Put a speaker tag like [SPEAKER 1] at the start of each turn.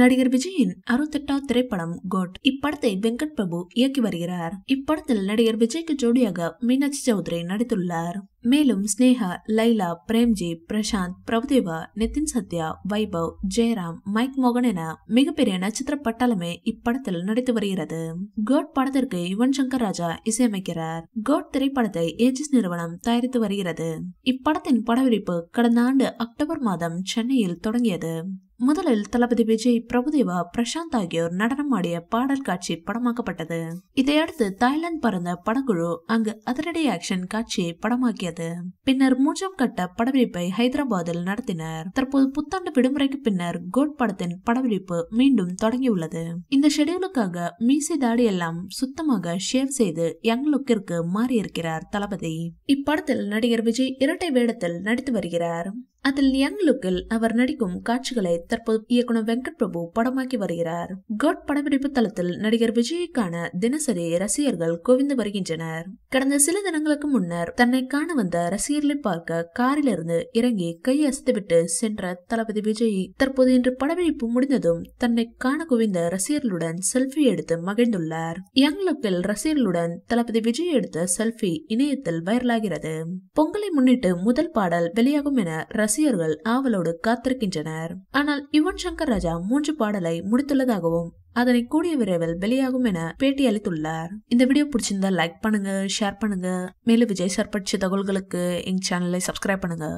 [SPEAKER 1] நடிகர் விஜயின் அறுபத்தெட்டாவது திரைப்படம் கோட் இப்படத்தை வெங்கட் பிரபு இயக்கி வருகிறார் இப்படத்தில் நடிகர் விஜய்க்கு ஜோடியாக மீனாட்சி சௌத்ரி நடித்துள்ளார் மேலும் ஸ்னேகா லைலா பிரேம்ஜி பிரசாந்த் பிரபுதேவா நிதின் சத்யா வைபவ் ஜெயராம் மைக் மோகன் என மிகப்பெரிய நட்சத்திர பட்டாலுமே இப்படத்தில் நடித்து வருகிறது கோட் படத்திற்கு யுவன் சங்கர் ராஜா இசையமைக்கிறார் கோட் திரைப்படத்தை ஏஜிஸ் நிறுவனம் தயாரித்து வருகிறது இப்படத்தின் படப்பிடிப்பு கடந்த ஆண்டு அக்டோபர் மாதம் சென்னையில் தொடங்கியது முதலில் தளபதி விஜய் பிரபுதேவா பிரசாந்த் ஆகியோர் நடனம் ஆடிய பாடல் காட்சி படமாக்கப்பட்டது இதையடுத்து தாய்லாந்து பறந்த படக்குழு அங்கு அதிரடி ஆக்ஷன் காட்சியை படமாக்கியது வருகிறது பின்னர் மூன்றாம் கட்ட படப்பிடிப்பை ஹைதராபாத்தில் நடத்தினர் தற்போது புத்தாண்டு விடுமுறைக்கு பின்னர் கோட் படத்தின் படப்பிடிப்பு மீண்டும் தொடங்கியுள்ளது இந்த ஷெடியூலுக்காக மீசை தாடி எல்லாம் சுத்தமாக ஷேவ் செய்து யங் லுக்கிற்கு மாறியிருக்கிறார் தளபதி இப்படத்தில் நடிகர் விஜய் இரட்டை வேடத்தில் நடித்து வருகிறார் அதில் யங் லுக்கில் அவர் நடிக்கும் காட்சிகளை தற்போது இயக்குனர் வெங்கட் பிரபு படமாக்கி வருகிறார் காட் படப்பிடிப்பு தளத்தில் நடிகர் விஜய்க்கான தினசரி ரசிகர்கள் குவிந்து வருகின்றனர் கடந்த சில தினங்களுக்கு முன்னர் தன்னை காண வந்த ரசிகர்களை பார்க்க காரிலிருந்து இறங்கி கை அசைத்துவிட்டு சென்ற தளபதி விஜய் தற்போது இன்று படப்பிடிப்பு முடிந்ததும் தன்னை காண குவிந்த ரசிகர்களுடன் செல்ஃபி எடுத்து மகிழ்ந்துள்ளார் யங் லுக்கில் ரசிகர்களுடன் தளபதி விஜய் எடுத்த செல்ஃபி இணையத்தில் வைரலாகிறது பொங்கலை முன்னிட்டு முதல் பாடல் வெளியாகும் என ரசிகர்கள் ஆவலோடு காத்திருக்கின்றனர் ஆனால் யுவன் சங்கர் ராஜா மூன்று பாடலை முடித்துள்ளதாகவும் அதனை கூடிய விரைவில் வெளியாகும் என பேட்டி அளித்துள்ளார் இந்த வீடியோ பிடிச்சிருந்தா லைக் பண்ணுங்க ஷேர் பண்ணுங்க மேலும் விஜய் சார் தகவல்களுக்கு எங்க சேனலை சப்ஸ்கிரைப் பண்ணுங்க